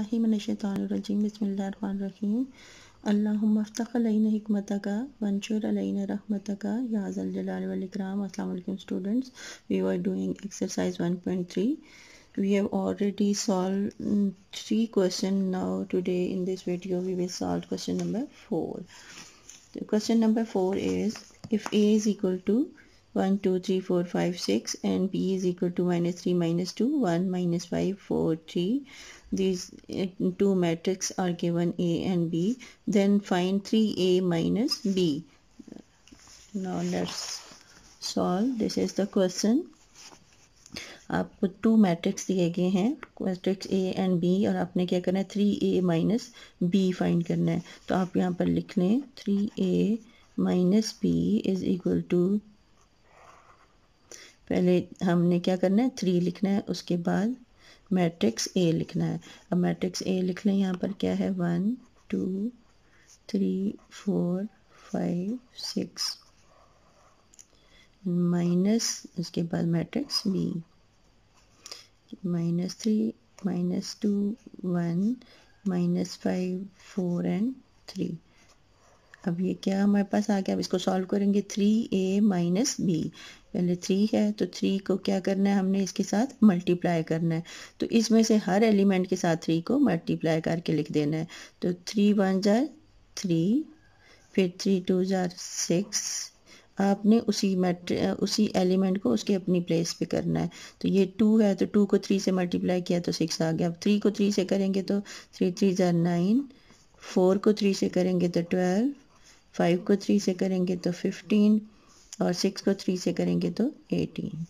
बिस्मिल्लाहिर्रहमानिर्रहीम बिस्मिल्लाहिर्रहमानिर्रहीम अल्लाहुम्म अफ्तख अलैना हिकमतका वंशुर अलैना रहमतका या अज़ल जलाल वल इकराम अस्सलाम वालेकुम students we are doing exercise 1.3 we have already solved three question now today in this video we will solve question number 4 the question number 4 is if a is equal to 1 2 3 4 5 6 and b is equal to minus 3 minus 2 1 minus 5 4 3 these eh, two matrix are given A and B then find 3A minus B now let's solve this is the question आपको two matrix दिए गए हैं matrix A and B और आपने क्या करना है three A minus B find करना है तो आप यहाँ पर लिख लें three A minus B is equal to पहले हमने क्या करना है थ्री लिखना है उसके बाद मैट्रिक्स ए लिखना है अब मैट्रिक्स ए लिख लें यहाँ पर क्या है one two three four five six minus उसके बाद matrix B minus three minus two one minus five four and three अब ये क्या हमारे पास आ गया अब इसको सॉल्व करेंगे थ्री ए माइनस बी पहले थ्री है तो थ्री को क्या करना है हमने इसके साथ मल्टीप्लाई करना है तो इसमें से हर एलिमेंट के साथ थ्री को मल्टीप्लाई करके लिख देना है तो थ्री वन जार थ्री फिर थ्री टू जार सिक्स आपने उसी मैट उसी एलिमेंट को उसके अपनी प्लेस पे करना है तो ये टू है तो टू को थ्री से मल्टीप्लाई किया तो सिक्स आ गया अब थ्री को थ्री से करेंगे तो three three are nine four को थ्री से करेंगे तो ट्वेल्व फाइव को थ्री से करेंगे तो फिफ्टीन और सिक्स को थ्री से करेंगे तो एटीन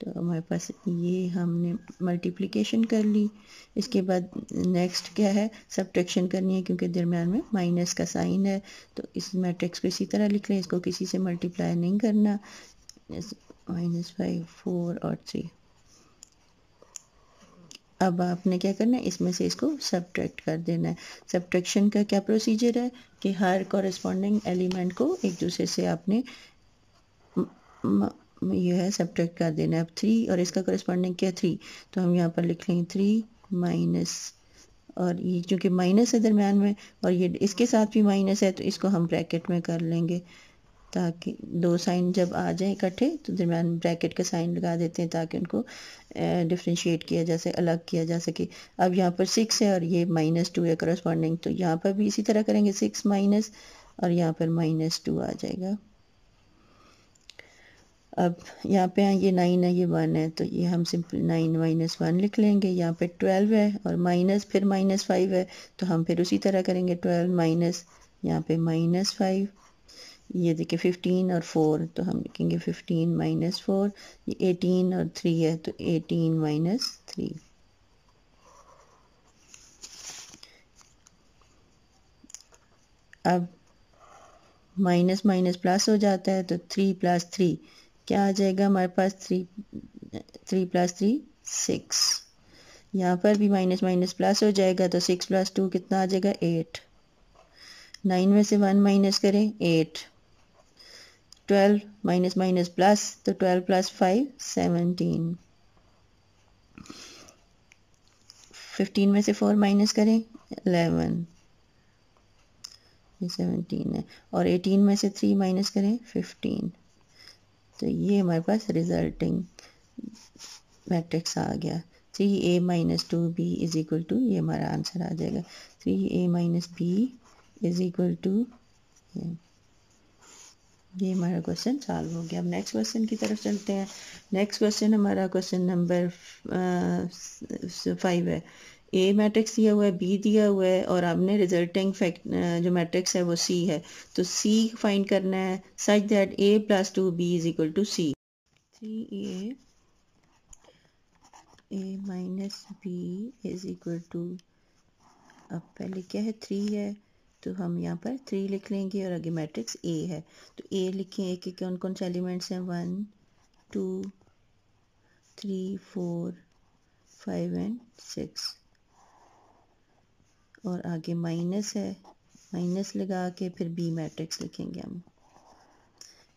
तो हमारे पास ये हमने मल्टीप्लिकेशन कर ली इसके बाद नेक्स्ट क्या है सब्ट्रैक्शन करनी है क्योंकि दरम्यान में माइनस का साइन है तो इस मैट्रिक्स को इसी तरह लिख लें इसको किसी से मल्टीप्लाई नहीं करना माइनस फाइव फोर और थ्री अब आपने क्या करना है इसमें से इसको सब्ट्रैक्ट कर देना है सब्ट्रैक्शन का क्या प्रोसीजर है कि हर कॉरेस्पॉन्डिंग एलिमेंट को एक दूसरे से आपने यह ये है सब्ट्रैक्ट कर देना है अब थ्री और इसका करस्पॉन्डिंग क्या थ्री तो हम यहाँ पर लिख लेंगे थ्री माइनस और ये चूँकि माइनस है दरम्यान में और ये इसके साथ भी माइनस है तो इसको हम ब्रैकेट में कर लेंगे ताकि दो साइन जब आ जाए इकट्ठे तो दरम्यान ब्रैकेट का साइन लगा देते हैं ताकि उनको डिफ्रेंशिएट किया जा सके अलग किया जा सके अब यहाँ पर सिक्स है और ये माइनस टू है करस्पॉन्डिंग तो यहाँ पर भी इसी तरह करेंगे सिक्स माइनस और यहाँ पर माइनस टू आ जाएगा अब यहाँ पे ये नाइन है ये वन है तो ये हम सिंपल नाइन माइनस वन लिख लेंगे यहाँ पे ट्वेल्व है और माइनस फिर माइनस फाइव है तो हम फिर उसी तरह करेंगे ट्वेल्व माइनस यहाँ पे माइनस फाइव ये देखिए फिफ्टीन और फोर तो हम लिखेंगे फिफ्टीन माइनस फोर ये एटीन और थ्री है तो एटीन माइनस थ्री अब माइनस माइनस प्लस हो जाता है तो थ्री प्लस थ्री क्या आ जाएगा हमारे पास three three plus three six यहाँ पर भी माइनस माइनस प्लस हो जाएगा तो सिक्स प्लस टू कितना आ जाएगा एट नाइन में से वन माइनस करें eight twelve minus minus plus तो twelve plus five seventeen fifteen में से फोर माइनस करें एलेवन सेवनटीन है और एटीन में से थ्री माइनस करें फिफ्टीन तो ये हमारे पास रिजल्टिंग मैट्रिक्स आ गया three A minus two B is equal to ये हमारा आंसर आ जाएगा three A minus B is equal to ये हमारा क्वेश्चन सॉल्व हो गया अब नेक्स्ट क्वेश्चन की तरफ चलते हैं नेक्स्ट क्वेश्चन हमारा क्वेश्चन नंबर फाइव है ए मैट्रिक्स दिया हुआ है बी दिया हुआ है और आपने रिजल्टिंग फैक्ट जो मैट्रिक्स है वो सी है तो सी फाइंड करना है such that A plus two B is equal to C three A A minus B is equal to अब पहले क्या है थ्री है तो हम यहाँ पर थ्री लिख लेंगे और आगे मैट्रिक्स ए है तो ए लिखें ए के कौन कौन से एलिमेंट्स हैं one two three four five and six और आगे माइनस है माइनस लगा के फिर बी मैट्रिक्स लिखेंगे हम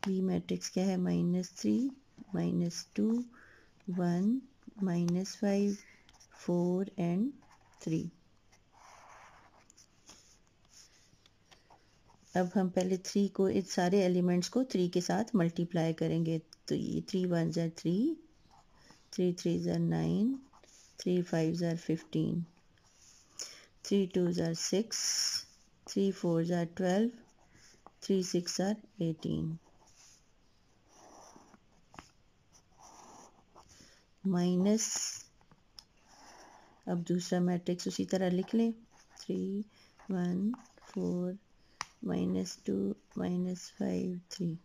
बी मैट्रिक्स क्या है minus three minus two one minus five four and three अब हम पहले थ्री को इस सारे एलिमेंट्स को थ्री के साथ मल्टीप्लाई करेंगे तो ये three one are three three three are nine three five are fifteen three twos are six, three fours are twelve, three six are eighteen. Minus अब दूसरा मैट्रिक्स उसी तरह लिख लें three one four minus two minus five three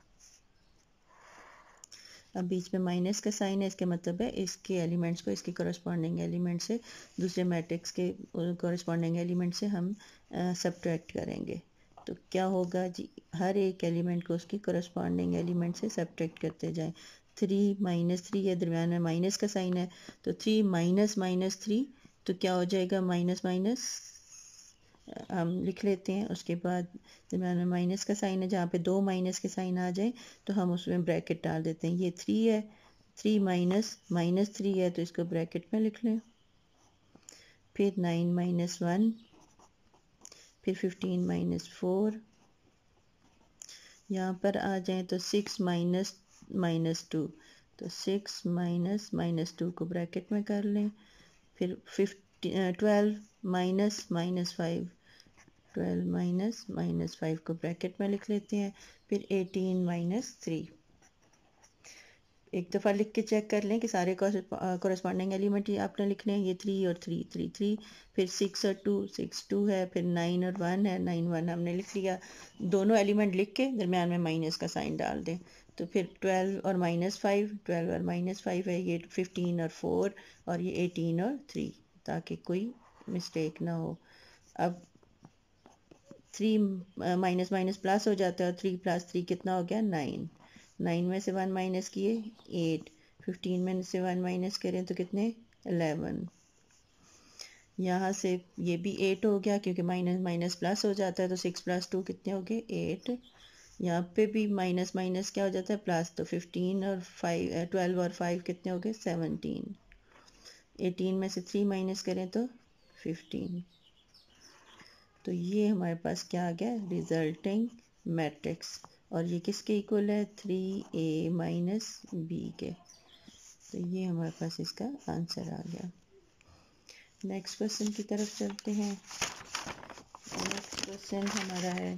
अब बीच में minus का साइन है इसके मतलब है इसके एलिमेंट्स को इसके कॉरस्पॉन्डिंग एलिमेंट से दूसरे मैट्रिक्स के कॉरस्पॉन्डिंग एलिमेंट से हम सब्ट्रैक्ट करेंगे तो क्या होगा जी हर एक एलिमेंट को उसके कॉरस्पॉन्डिंग एलिमेंट से सब्ट्रैक्ट करते जाएं थ्री माइनस थ्री है दरम्यान में माइनस का साइन है तो थ्री माइनस माइनस थ्री तो क्या हो जाएगा माइनस माइनस हम लिख लेते हैं उसके बाद दरम्यान में माइनस का साइन है जहाँ पे दो माइनस के साइन आ जाए तो हम उसमें ब्रैकेट डाल देते हैं ये थ्री है थ्री माइनस माइनस थ्री है तो इसको ब्रैकेट में लिख लें फिर नाइन माइनस वन फिर फिफ्टीन माइनस फोर यहाँ पर आ जाए तो सिक्स माइनस माइनस टू तो सिक्स माइनस माइनस टू को ब्रैकेट में कर लें फिर fifty twelve minus minus five twelve minus minus five को ब्रैकेट में लिख लेते हैं फिर एटीन माइनस थ्री एक दफ़ा लिख के चेक कर लें कि सारे कॉरस्पॉन्डिंग एलिमेंट आपने लिखने हैं ये थ्री और थ्री थ्री थ्री फिर सिक्स और टू सिक्स टू है फिर नाइन और वन है नाइन वन हमने लिख लिया दोनों एलिमेंट लिख के दरमियान में माइनस का साइन डाल दें तो फिर ट्वेल्व और माइनस फाइव ट्वेल्व और माइनस फाइव है ये फिफ्टीन और फोर और ये एटीन और थ्री ताकि कोई मिस्टेक ना हो अब थ्री माइनस माइनस प्लस हो जाता है और थ्री प्लस थ्री कितना हो गया नाइन नाइन में से वन माइनस किए एट फिफ्टीन में से वन माइनस करें तो कितने एलेवन यहाँ से ये भी एट हो गया क्योंकि माइनस माइनस प्लस हो जाता है तो सिक्स प्लस टू कितने हो गए एट यहाँ पे भी माइनस माइनस क्या हो जाता है प्लस तो फिफ्टीन और फाइव ट्वेल्व uh, और फाइव कितने हो गए सेवनटीन एटीन में से थ्री माइनस करें तो फिफ्टीन तो ये हमारे पास क्या आ गया रिजल्टिंग मैट्रिक्स और ये किसके इक्वल है थ्री ए माइनस बी के तो ये हमारे पास इसका आंसर आ गया नेक्स्ट क्वेश्चन की तरफ चलते हैं नेक्स्ट क्वेश्चन हमारा है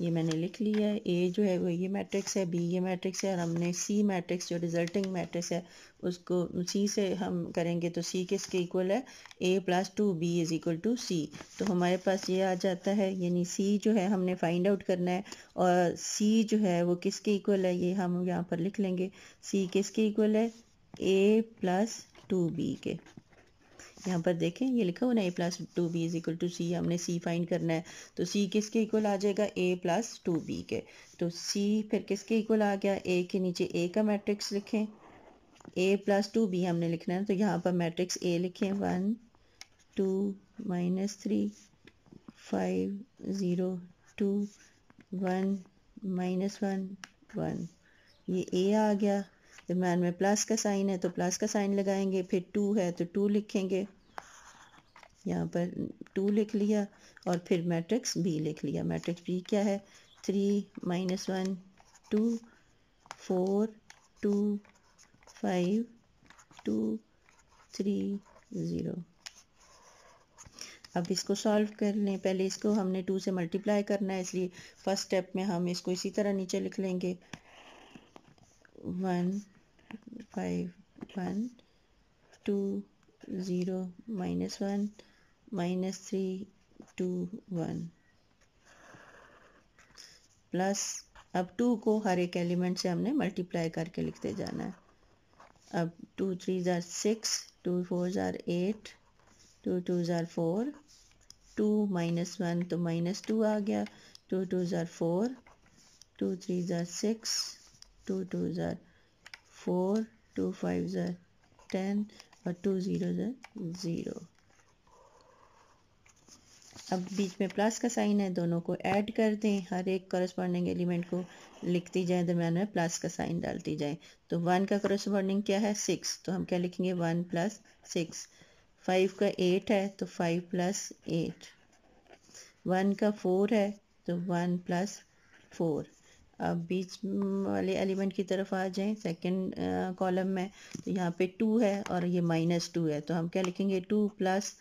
ये मैंने लिख लिया है ए जो है वो ये मैट्रिक्स है बी ये मैट्रिक्स है और हमने सी मैट्रिक्स जो रिजल्टिंग मैट्रिक्स है उसको सी से हम करेंगे तो सी किसके इक्वल है A plus two B is equal to C तो हमारे पास ये आ जाता है यानी सी जो है हमने फाइंड आउट करना है और सी जो है वो किसके इक्वल है ये हम यहाँ पर लिख लेंगे सी किसके इक्वल है ए प्लस टू बी के यहाँ पर देखें ये लिखा हुआ ना A plus two B is equal to C हमने सी फाइंड करना है तो सी किसके इक्वल आ जाएगा ए प्लस टू बी के तो सी फिर किसके इक्वल आ गया ए के नीचे ए का मैट्रिक्स लिखें ए प्लस टू बी हमने लिखना है तो यहाँ पर मैट्रिक्स ए लिखें one two minus three five zero two one minus one one ये ए आ गया दरम्यान में प्लस का साइन है तो प्लस का साइन लगाएंगे फिर टू है तो टू लिखेंगे यहाँ पर टू लिख लिया और फिर मैट्रिक्स बी लिख लिया मैट्रिक्स बी क्या है three minus one two four two five two three zero अब इसको सॉल्व कर लें पहले इसको हमने टू से मल्टीप्लाई करना है इसलिए फर्स्ट स्टेप में हम इसको इसी तरह नीचे लिख लेंगे one five one two zero minus one minus three two one plus अब टू को हर एक एलिमेंट से हमने मल्टीप्लाई करके लिखते जाना है अब two three are six two four are eight two two are four two minus one तो माइनस टू आ गया two two are four two three are six two two are four two five are ten और two zero are zero अब बीच में plus का sign है दोनों को ऐड कर दें हर एक करस्पॉन्डिंग एलिमेंट को लिखती जाए दरम्यान में प्लस का साइन डालती जाए तो वन का करस्पॉन्डिंग क्या है सिक्स तो हम क्या लिखेंगे वन प्लस सिक्स फाइव का एट है तो फाइव प्लस एट वन का फोर है तो वन प्लस फोर अब बीच वाले एलिमेंट की तरफ आ जाएं सेकंड कॉलम में तो यहाँ पे टू है और ये माइनस टू है तो हम क्या लिखेंगे टू प्लस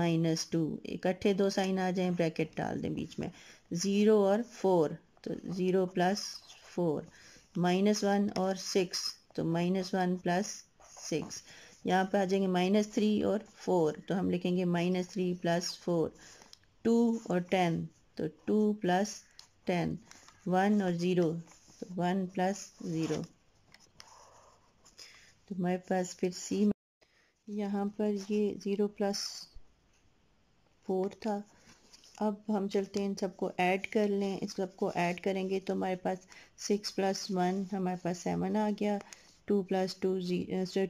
माइनस टू इकट्ठे दो साइन आ जाएं ब्रैकेट डाल दें बीच में ज़ीरो और फोर तो zero plus four minus one और सिक्स तो माइनस वन प्लस सिक्स यहाँ पर आ जाएंगे माइनस थ्री और फोर तो हम लिखेंगे minus three plus four two और टेन तो टू प्लस टेन वन और ज़ीरो तो वन प्लस ज़ीरो तो हमारे पास फिर सी में यहाँ पर ये ज़ीरो प्लस फोर था अब हम चलते हैं इन सबको ऐड कर लें इस सबको ऐड करेंगे तो हमारे पास सिक्स प्लस वन हमारे पास सेवन आ गया टू प्लस टू जी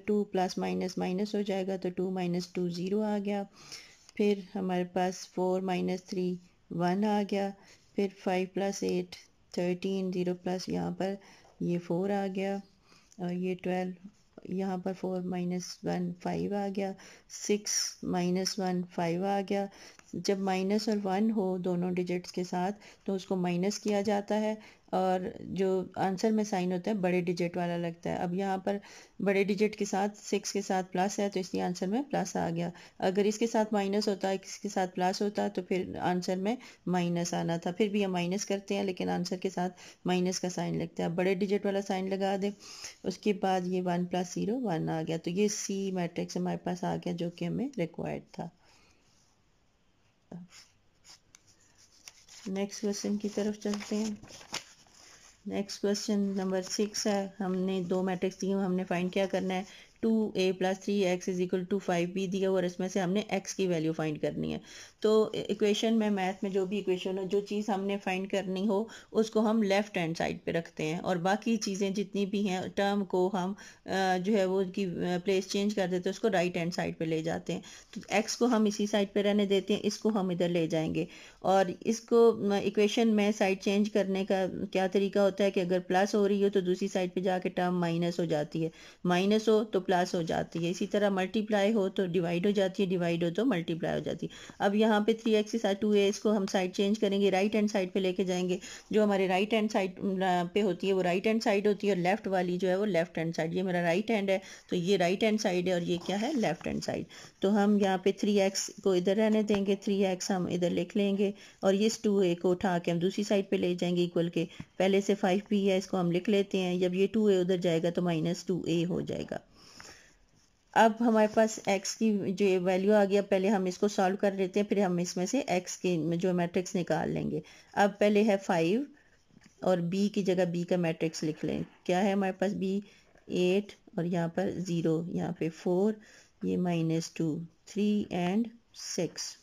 टू प्लस माइनस माइनस हो जाएगा तो टू माइनस टू ज़ीरो आ गया फिर हमारे पास फोर माइनस थ्री वन आ गया फिर five plus eight thirteen zero plus यहाँ पर ये फोर आ गया और ये ट्वेल्व यहाँ पर फोर माइनस वन फाइव आ गया सिक्स माइनस वन फाइव आ गया जब माइनस और वन हो दोनों डिजिट्स के साथ तो उसको माइनस किया जाता है और जो आंसर में साइन होता है बड़े डिजिट वाला लगता है अब यहाँ पर बड़े डिजिट के साथ सिक्स के साथ प्लस है तो इसलिए आंसर में प्लस आ गया अगर इसके साथ माइनस होता है इसके साथ प्लस होता तो फिर आंसर में माइनस आना था फिर भी हम माइनस करते हैं लेकिन आंसर के साथ माइनस का साइन लगता है बड़े डिजिट वाला साइन लगा दें उसके बाद ये वन प्लस ज़ीरो वन आ गया तो ये सी मैट्रिक्स हमारे पास आ गया जो कि हमें रिक्वायर्ड था नेक्स्ट क्वेश्चन की तरफ चलते हैं नेक्स्ट क्वेश्चन नंबर सिक्स है हमने दो मैट्रिक्स दिए हमने फाइंड क्या करना है two A plus three X is equal to five B दिया और इसमें से हमने एक्स की वैल्यू फाइंड करनी है तो इक्वेशन में मैथ में जो भी इक्वेशन हो जो चीज़ हमने फाइंड करनी हो उसको हम लेफ़्ट हैंड साइड पे रखते हैं और बाकी चीज़ें जितनी भी हैं टर्म को हम जो है वो उसकी प्लेस चेंज कर देते हैं उसको राइट हैंड साइड पर ले जाते हैं तो एक्स को हम इसी साइड पर रहने देते हैं इसको हम इधर ले जाएंगे और इसको इक्वेशन में साइड चेंज करने का क्या तरीका होता है कि अगर प्लस हो रही हो तो दूसरी साइड पर जाके टर्म माइनस हो जाती है माइनस हो तो प्लस हो जाती है इसी तरह मल्टीप्लाई हो तो डिवाइड हो जाती है डिवाइड हो तो मल्टीप्लाई हो जाती है अब यहाँ पे थ्री एक्स टू ए इसको हम साइड चेंज करेंगे राइट हैंड साइड पे लेके जाएंगे जो हमारे राइट हैंड साइड पे होती है वो राइट हैंड साइड होती है और लेफ्ट वाली जो है वो लेफ्ट हैंड साइड ये मेरा राइट हैंड है तो ये राइट हैंड साइड है और ये क्या है लेफ्ट हैंड साइड तो हम यहाँ पे थ्री एक्स को इधर रहने देंगे थ्री एक्स हम इधर लिख लेंगे और ये टू ए को उठा के हम दूसरी साइड पे ले जाएंगे इक्वल के पहले से फाइव पी है इसको हम लिख लेते हैं जब ये टू ए उधर जाएगा तो माइनस टू ए हो जाएगा अब हमारे पास x की जो वैल्यू आ गया पहले हम इसको सॉल्व कर लेते हैं फिर हम इसमें से x के जो मैट्रिक्स निकाल लेंगे अब पहले है फाइव और b की जगह b का मैट्रिक्स लिख लें क्या है हमारे पास b एट और यहाँ पर ज़ीरो यहाँ पे फोर ये minus two three and six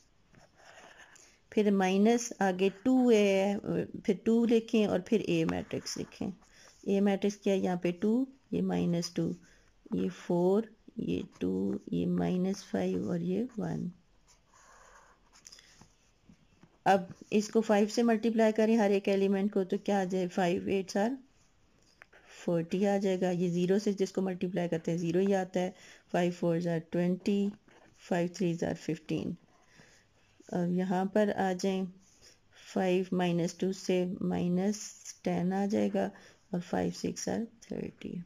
फिर माइनस आगे टू ए फिर टू लिखें और फिर ए मैट्रिक्स लिखें ए मैट्रिक्स क्या है यहाँ पे टू ये माइनस टू ये फोर ये टू ये माइनस फाइव और ये वन अब इसको फाइव से मल्टीप्लाई करें हर एक एलिमेंट को तो क्या आ जाए फाइव एट सर फोर्टी आ जाएगा ये ज़ीरो से जिसको मल्टीप्लाई करते हैं ज़ीरो ही आता है five four are twenty five three are fifteen अब यहाँ पर आ जाएं फाइव माइनस टू से माइनस टेन आ जाएगा और five six are thirty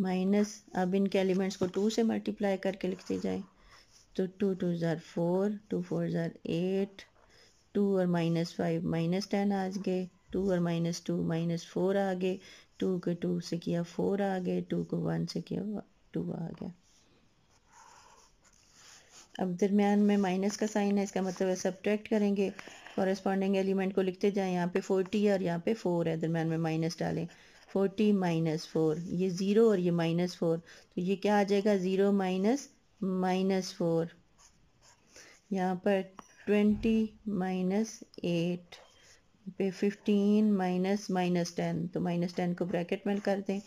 minus अब इनके एलिमेंट्स को टू से मल्टीप्लाई करके लिखते जाए तो two two are four two four are eight two और माइनस फाइव माइनस टेन आ गए टू और माइनस टू माइनस फोर आ गए टू को टू से किया फोर आ गए टू को वन से किया टू आ गया अब दरमियान में माइनस का साइन है इसका मतलब है सब्ट्रैक्ट करेंगे कॉरेस्पॉन्डिंग एलिमेंट को लिखते जाएं यहाँ पे फोर्टी और यहाँ पे फोर है दरमियान में माइनस डालें फोर्टी माइनस फोर ये ज़ीरो और ये माइनस फोर तो ये क्या आ जाएगा ज़ीरो माइनस माइनस फोर यहाँ पर ट्वेंटी माइनस एट पे फिफ्टीन माइनस माइनस टेन तो माइनस टेन को ब्रैकेट में कर दें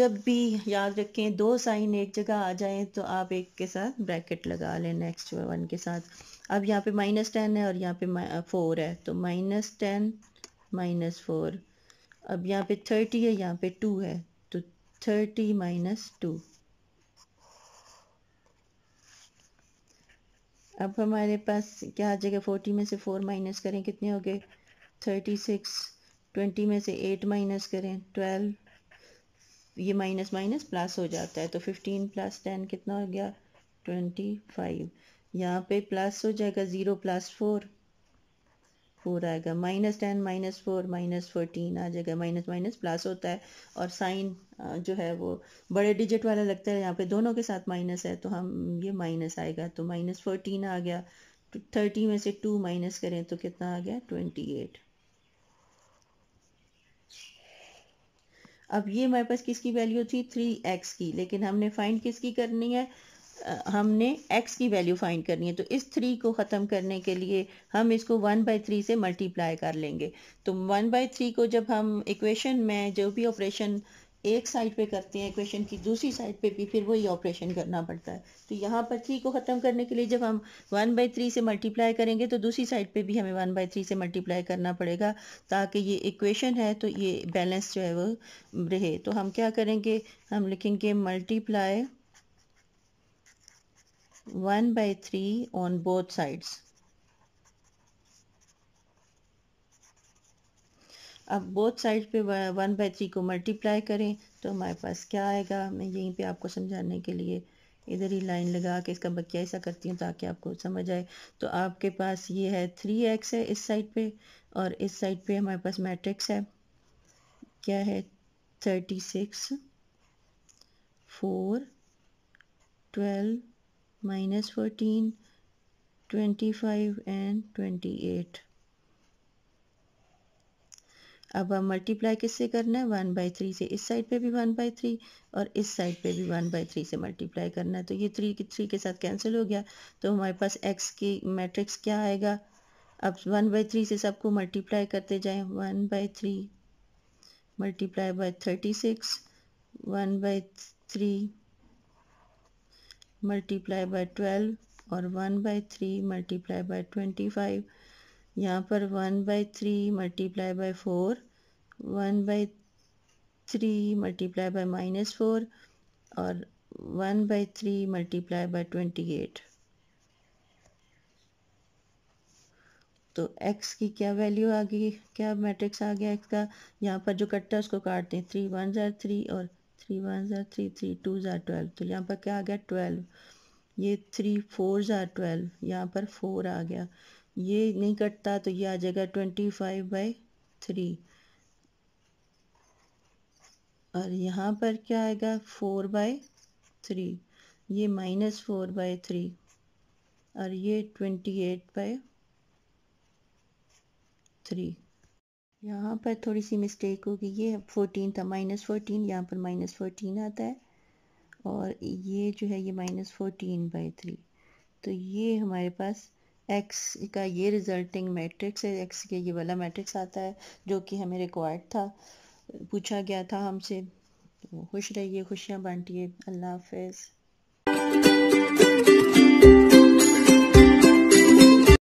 जब भी याद रखें दो साइन एक जगह आ जाए तो आप एक के साथ ब्रैकेट लगा लें नेक्स्ट वन के साथ अब यहाँ पे माइनस टेन है और यहाँ पे फोर है तो माइनस टेन माइनस फोर अब यहाँ पे थर्टी है यहाँ पे टू है तो थर्टी माइनस टू अब हमारे पास क्या आ जाएगा फोर्टी में से फोर माइनस करें कितने हो गए थर्टी सिक्स ट्वेंटी में से एट माइनस करें ट्वेल्व ये माइनस माइनस प्लस हो जाता है तो फिफ्टीन प्लस टेन कितना हो गया ट्वेंटी फाइव यहाँ पे प्लस हो जाएगा ज़ीरो प्लस फोर फोर आएगा minus ten minus four minus fourteen आ जाएगा माइनस माइनस प्लस होता है और साइन जो है वो बड़े डिजिट वाला लगता है यहाँ पे दोनों के साथ माइनस है तो हम ये माइनस आएगा तो माइनस फोर्टीन आ गया तो थर्टी में से टू माइनस करें तो कितना आ गया ट्वेंटी एट अब ये हमारे पास किसकी वैल्यू थी थ्री एक्स की लेकिन हमने फाइंड किसकी करनी है हमने x की वैल्यू फाइंड करनी है तो इस थ्री को ख़त्म करने के लिए हम इसको वन बाई थ्री से मल्टीप्लाई कर लेंगे तो वन बाई थ्री को जब हम इक्वेशन में जो भी ऑपरेशन एक साइड पे करते हैं इक्वेशन की दूसरी साइड पे भी फिर वही ऑपरेशन करना पड़ता है तो यहाँ पर थ्री को ख़त्म करने के लिए जब हम वन बाई थ्री से मल्टीप्लाई करेंगे तो दूसरी साइड पे भी हमें वन बाई थ्री से मल्टीप्लाई करना पड़ेगा ताकि ये इक्वेशन है तो ये बैलेंस जो है वो रहे तो हम क्या करेंगे हम लिखेंगे multiply 1 by 3 on both sides अब बोथ साइड पे वन बाई थ्री को मल्टीप्लाई करें तो हमारे पास क्या आएगा मैं यहीं पे आपको समझाने के लिए इधर ही लाइन लगा के इसका बकिया ऐसा करती हूँ ताकि आपको समझ आए तो आपके पास ये है थ्री एक्स है इस साइड पे और इस साइड पे हमारे पास मैट्रिक्स है क्या है thirty six four twelve minus 14 25 and 28 अब हम मल्टीप्लाई किससे करना है वन बाई थ्री से इस साइड पे भी वन बाई थ्री और इस साइड पे भी वन बाई थ्री से मल्टीप्लाई करना है तो ये थ्री की थ्री के साथ कैंसिल हो गया तो हमारे पास एक्स की मैट्रिक्स क्या आएगा अब वन बाई थ्री से सबको मल्टीप्लाई करते जाएं one by three multiply by thirty six one by three multiply by twelve और one by three multiply by twenty five यहाँ पर one by three multiply by four one by three multiply by minus four और one by three multiply by twenty eight तो x की क्या value आ गई क्या matrix आ गया x का यहाँ पर जो कट्टा उसको काटते हैं थ्री वन ज़ार थ्री और three one are three three two are twelve तो यहाँ पर क्या आ गया ट्वेल्व ये थ्री फोर ज़ार ट्वेल्व यहाँ पर फोर आ गया ये नहीं कटता तो ये आ जाएगा ट्वेंटी फाइव बाई थ्री और यहाँ पर क्या आएगा फोर बाय थ्री ये माइनस फोर बाय थ्री और ये ट्वेंटी एट बाय थ्री यहाँ पर थोड़ी सी मिस्टेक होगी ये फोर्टीन था माइनस फोर्टीन यहाँ पर माइनस फोर्टीन आता है और ये जो है ये माइनस फोर्टीन बाई थ्री तो ये हमारे पास एक्स का ये रिजल्टिंग मैट्रिक्स है एक्स के ये वाला मैट्रिक्स आता है जो कि हमें रिक्वायर्ड था पूछा गया था हमसे तो खुश रहिए खुशियाँ बांटिए अल्लाह हाफ